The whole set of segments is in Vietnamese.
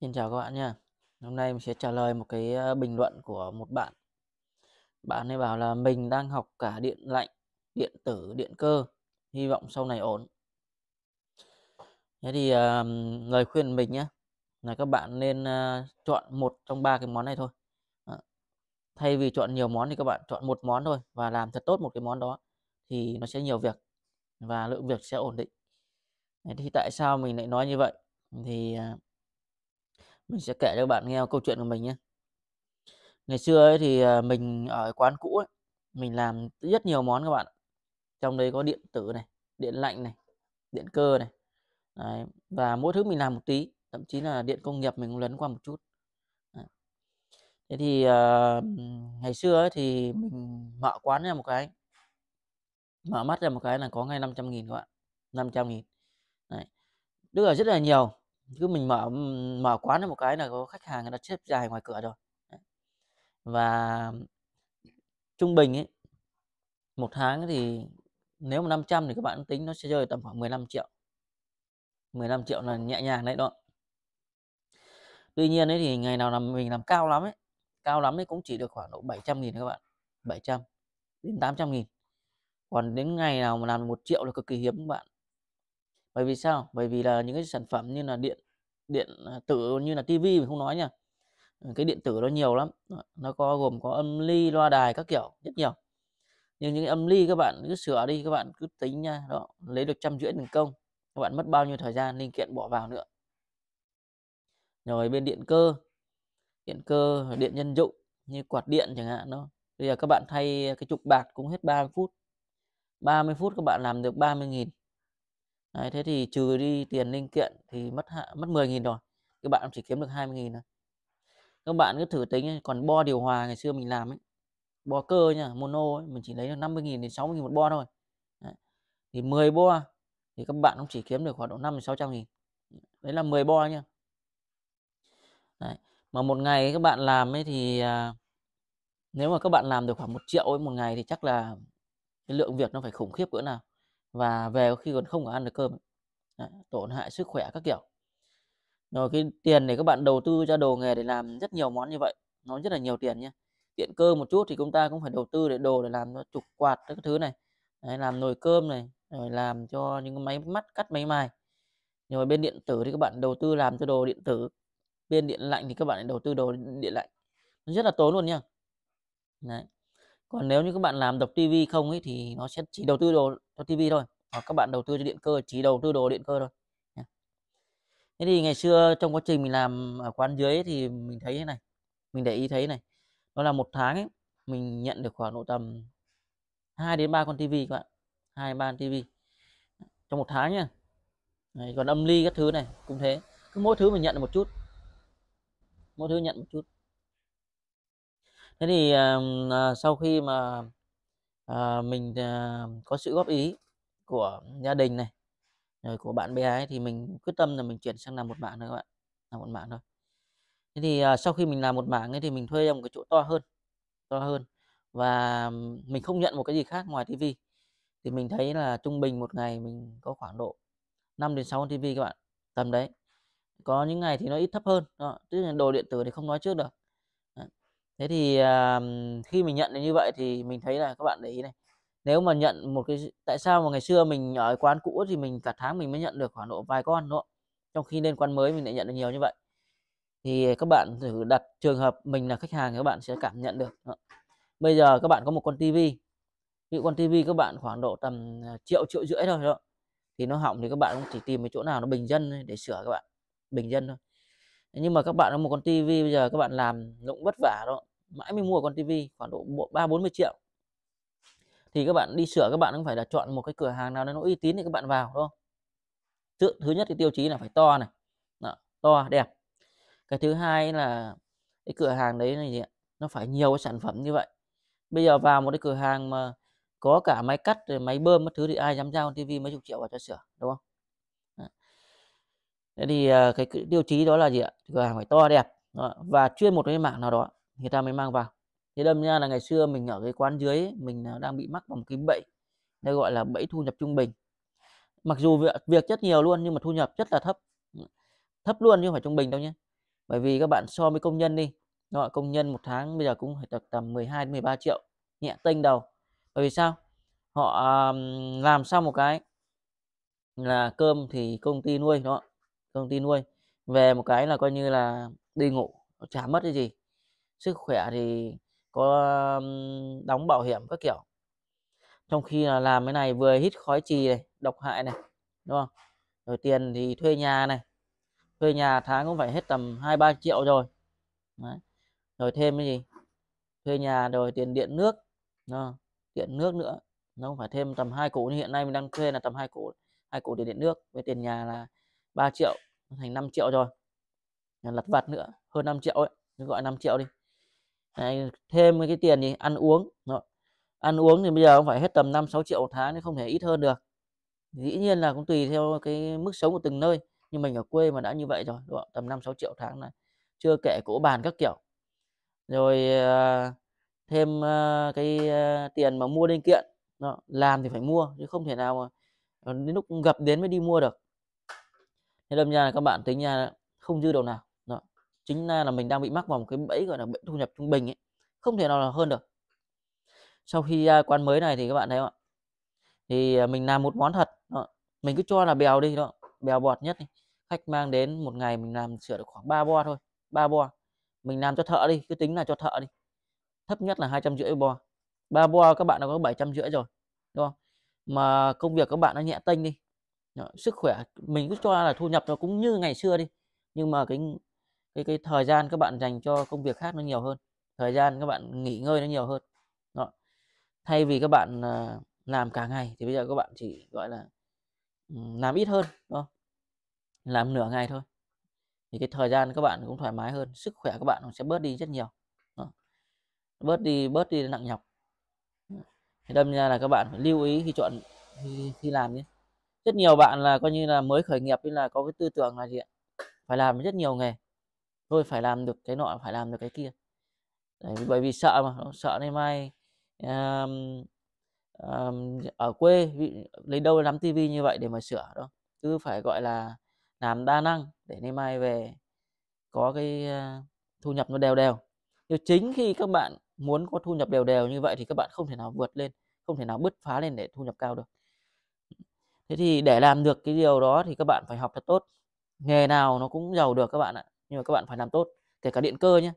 Xin chào các bạn nha. Hôm nay mình sẽ trả lời một cái bình luận của một bạn. Bạn ấy bảo là mình đang học cả điện lạnh, điện tử, điện cơ, hy vọng sau này ổn. Thế thì uh, lời khuyên mình nhé là các bạn nên uh, chọn một trong ba cái món này thôi. À, thay vì chọn nhiều món thì các bạn chọn một món thôi và làm thật tốt một cái món đó thì nó sẽ nhiều việc và lượng việc sẽ ổn định. Thế thì tại sao mình lại nói như vậy? Thì uh, mình sẽ kể cho bạn nghe câu chuyện của mình nhé ngày xưa ấy thì ờ, mình ở quán cũ ấy, mình làm rất nhiều món các bạn trong đấy có điện tử này điện lạnh này điện cơ này đấy. và mỗi thứ mình làm một tí thậm chí là điện công nghiệp mình cũng lấn qua một chút thế thì uh, ngày xưa ấy thì mình mở quán ra một cái mở mắt ra một cái là có ngay 500 nghìn các bạn năm trăm nghìn Đấy. tức là rất là nhiều cứ mình mở mở quán một cái là có khách hàng người ta xếp dài ngoài cửa rồi và trung bình ấy một tháng thì nếu mà 500 thì các bạn tính nó sẽ rơi tầm khoảng 15 triệu 15 triệu là nhẹ nhàng đấy đó tuy nhiên đấy thì ngày nào làm mình làm cao lắm ấy cao lắm ấy cũng chỉ được khoảng độ 700 nghìn các bạn 700 đến 800 nghìn còn đến ngày nào mà làm một triệu là cực kỳ hiếm các bạn bởi vì sao bởi vì là những cái sản phẩm như là điện điện à, tử như là tivi mình không nói nha ừ, cái điện tử nó nhiều lắm nó có gồm có âm ly loa đài các kiểu rất nhiều nhưng những âm ly các bạn cứ sửa đi các bạn cứ tính nha đó lấy được trăm rưỡi thành công các bạn mất bao nhiêu thời gian linh kiện bỏ vào nữa rồi bên điện cơ điện cơ điện nhân dụng như quạt điện chẳng hạn nó, bây giờ các bạn thay cái trục bạc cũng hết 30 phút 30 phút các bạn làm được 30 nghìn Đấy, thế thì trừ đi tiền linh kiện thì mất hạ, mất 10.000 rồi các bạn chỉ kiếm được 20.000 thôi các bạn cứ thử tính còn bo điều hòa ngày xưa mình làm ấy bo cơ nha mono ấy, mình chỉ lấy được 50.000 đến 60.000 một bo thôi đấy. thì 10 bo thì các bạn cũng chỉ kiếm được khoảng độ 5 600 nghìn đấy là 10 bo nha đấy. mà một ngày các bạn làm ấy thì à, nếu mà các bạn làm được khoảng một triệu ấy, một ngày thì chắc là cái lượng việc nó phải khủng khiếp cỡ nào và về có khi còn không có ăn được cơm tổn hại sức khỏe các kiểu rồi cái tiền để các bạn đầu tư cho đồ nghề để làm rất nhiều món như vậy nó rất là nhiều tiền nhé tiện cơ một chút thì chúng ta cũng phải đầu tư để đồ để làm cho trục quạt các thứ này Đấy, làm nồi cơm này rồi làm cho những cái máy mắt cắt máy mài rồi bên điện tử thì các bạn đầu tư làm cho đồ điện tử bên điện lạnh thì các bạn đầu tư đồ điện lạnh rất là tốn luôn nhá Đấy còn nếu như các bạn làm độc tivi không ấy thì nó sẽ chỉ đầu tư đồ cho tivi thôi hoặc các bạn đầu tư cho điện cơ chỉ đầu tư đồ điện cơ thôi thế thì ngày xưa trong quá trình mình làm ở quán dưới ấy, thì mình thấy thế này mình để ý thấy này đó là một tháng ấy, mình nhận được khoảng độ tầm 2 đến 3 con tivi các bạn hai ba tivi trong một tháng nha Đấy, còn âm ly các thứ này cũng thế cứ mỗi thứ mình nhận được một chút mỗi thứ nhận một chút thế thì uh, sau khi mà uh, mình uh, có sự góp ý của gia đình này rồi của bạn bè ấy thì mình quyết tâm là mình chuyển sang làm một mạng thôi các bạn làm một mạng thôi thế thì uh, sau khi mình làm một mạng ấy thì mình thuê ra một cái chỗ to hơn to hơn và mình không nhận một cái gì khác ngoài tivi thì mình thấy là trung bình một ngày mình có khoảng độ 5 đến 6 tivi các bạn tầm đấy có những ngày thì nó ít thấp hơn đó. tức là đồ điện tử thì không nói trước được thế thì à, khi mình nhận được như vậy thì mình thấy là các bạn để ý này nếu mà nhận một cái tại sao mà ngày xưa mình ở quán cũ thì mình cả tháng mình mới nhận được khoảng độ vài con nữa trong khi lên quán mới mình lại nhận được nhiều như vậy thì các bạn thử đặt trường hợp mình là khách hàng các bạn sẽ cảm nhận được đó. bây giờ các bạn có một con tivi ví dụ con tivi các bạn khoảng độ tầm ờ, triệu triệu rưỡi thôi đó. thì nó hỏng thì các bạn cũng chỉ tìm cái chỗ nào nó bình dân để sửa các bạn bình dân thôi nhưng mà các bạn có một con tivi bây giờ các bạn làm cũng vất vả đó mãi mới mua con tivi khoảng độ ba bốn mươi triệu thì các bạn đi sửa các bạn cũng phải là chọn một cái cửa hàng nào nó uy tín thì các bạn vào đúng không thứ, thứ nhất thì tiêu chí là phải to này đó, to đẹp cái thứ hai là cái cửa hàng đấy này gì ạ? nó phải nhiều cái sản phẩm như vậy bây giờ vào một cái cửa hàng mà có cả máy cắt rồi máy bơm mất thứ thì ai dám giao con tivi mấy chục triệu vào cho sửa đúng không thế thì à, cái tiêu chí đó là gì ạ cửa hàng phải to đẹp và chuyên một cái mảng nào đó người ta mới mang vào thế đâm ra là ngày xưa mình ở cái quán dưới mình à, đang bị mắc vào một cái bẫy đây gọi là bẫy thu nhập trung bình mặc dù việc, việc rất nhiều luôn nhưng mà thu nhập rất là thấp thấp luôn chứ không phải trung bình đâu nhé bởi vì các bạn so với công nhân đi gọi công nhân một tháng bây giờ cũng phải tầm 12 13 triệu nhẹ tênh đầu bởi vì sao họ à, làm xong một cái là cơm thì công ty nuôi đó công ty nuôi về một cái là coi như là đi ngủ chả mất cái gì sức khỏe thì có đóng bảo hiểm các kiểu trong khi là làm cái này vừa hít khói trì này độc hại này đúng không rồi tiền thì thuê nhà này thuê nhà tháng cũng phải hết tầm hai ba triệu rồi Đấy. rồi thêm cái gì thuê nhà rồi tiền điện nước nó điện nước nữa nó không phải thêm tầm hai củ như hiện nay mình đang thuê là tầm hai củ hai củ tiền điện nước với tiền nhà là 3 triệu thành 5 triệu rồi lặt vặt nữa hơn 5 triệu ấy gọi 5 triệu đi Đấy, thêm cái tiền gì ăn uống Đó. ăn uống thì bây giờ cũng phải hết tầm 5 6 triệu một tháng thì không thể ít hơn được dĩ nhiên là cũng tùy theo cái mức sống của từng nơi nhưng mình ở quê mà đã như vậy rồi đúng không? tầm 5 6 triệu tháng này chưa kể cỗ bàn các kiểu rồi ờ, thêm ờ, cái ờ, tiền mà mua linh kiện Đó. làm thì phải mua chứ không thể nào mà đến lúc gặp đến mới đi mua được thế đâm ra là các bạn tính ra không dư đồng nào chính là, là mình đang bị mắc vào một cái bẫy gọi là bẫy thu nhập trung bình ấy không thể nào là hơn được sau khi ra quán mới này thì các bạn thấy không ạ thì à, mình làm một món thật đó. mình cứ cho là bèo đi đó bèo bọt nhất đi. khách mang đến một ngày mình làm sửa được khoảng 3 bo thôi ba bo mình làm cho thợ đi cứ tính là cho thợ đi thấp nhất là hai trăm rưỡi bo ba bo các bạn đã có bảy trăm rưỡi rồi đúng không mà công việc các bạn nó nhẹ tênh đi đó. sức khỏe mình cứ cho là thu nhập nó cũng như ngày xưa đi nhưng mà cái cái cái thời gian các bạn dành cho công việc khác nó nhiều hơn thời gian các bạn nghỉ ngơi nó nhiều hơn đó. thay vì các bạn à, làm cả ngày thì bây giờ các bạn chỉ gọi là làm ít hơn đó. làm nửa ngày thôi thì cái thời gian các bạn cũng thoải mái hơn sức khỏe các bạn sẽ bớt đi rất nhiều đó. bớt đi bớt đi nặng nhọc thì đâm ra là các bạn phải lưu ý khi chọn khi, khi làm nhé rất nhiều bạn là coi như là mới khởi nghiệp nên là có cái tư tưởng là gì ạ phải làm rất nhiều nghề tôi phải làm được cái nọ phải làm được cái kia Đấy, bởi vì sợ mà sợ nay mai um, um, ở quê lấy đâu lắm tivi như vậy để mà sửa đó cứ phải gọi là làm đa năng để nay mai về có cái uh, thu nhập nó đều đều nhưng chính khi các bạn muốn có thu nhập đều đều như vậy thì các bạn không thể nào vượt lên không thể nào bứt phá lên để thu nhập cao được thế thì để làm được cái điều đó thì các bạn phải học thật tốt nghề nào nó cũng giàu được các bạn ạ nhưng mà các bạn phải làm tốt kể cả điện cơ nhé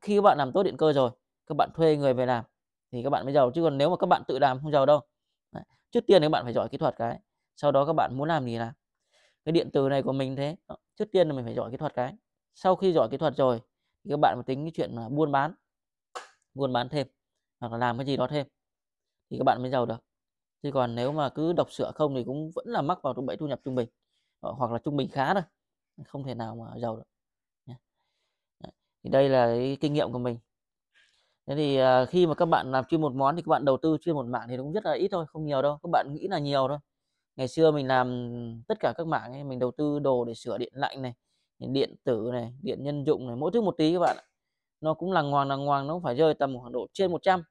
khi các bạn làm tốt điện cơ rồi các bạn thuê người về làm thì các bạn mới giàu chứ còn nếu mà các bạn tự làm không giàu đâu Đấy. trước tiên các bạn phải giỏi kỹ thuật cái sau đó các bạn muốn làm gì làm cái điện tử này của mình thế trước tiên là mình phải giỏi kỹ thuật cái sau khi giỏi kỹ thuật rồi thì các bạn mà tính cái chuyện là buôn bán buôn bán thêm hoặc là làm cái gì đó thêm thì các bạn mới giàu được chứ còn nếu mà cứ đọc sửa không thì cũng vẫn là mắc vào bẫy thu nhập trung bình ờ, hoặc là trung bình khá thôi không thể nào mà giàu được thì đây là cái kinh nghiệm của mình thế thì uh, khi mà các bạn làm chuyên một món thì các bạn đầu tư chuyên một mạng thì cũng rất là ít thôi không nhiều đâu các bạn nghĩ là nhiều thôi ngày xưa mình làm tất cả các mạng ấy, mình đầu tư đồ để sửa điện lạnh này điện tử này điện nhân dụng này mỗi thứ một tí các bạn ạ nó cũng làng hoàng làng hoàng nó cũng phải rơi tầm khoảng độ trên 100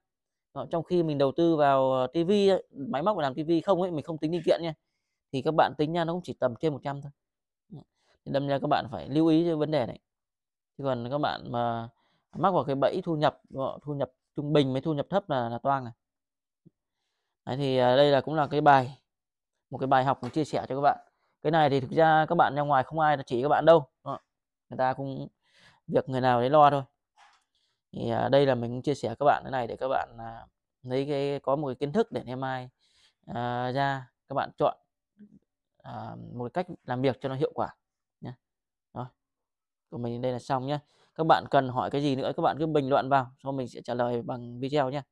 đó, trong khi mình đầu tư vào à, tivi máy móc để làm tivi không ấy mình không tính linh kiện nha thì các bạn tính nha nó cũng chỉ tầm trên 100 thôi thì đâm ra các bạn phải lưu ý cho vấn đề này chứ còn các bạn mà mắc vào cái bẫy thu nhập thu nhập trung bình với thu nhập thấp là là toang này Đấy, thì à, đây là cũng là cái bài một cái bài học mình chia sẻ cho các bạn cái này thì thực ra các bạn ra ngoài không ai chỉ các bạn đâu người ta cũng việc người nào đấy lo thôi thì à, đây là mình chia sẻ các bạn cái này để các bạn à, lấy cái có một cái kiến thức để ngày mai à, ra các bạn chọn à, một cái cách làm việc cho nó hiệu quả của mình đây là xong nhé các bạn cần hỏi cái gì nữa các bạn cứ bình luận vào sau mình sẽ trả lời bằng video nhé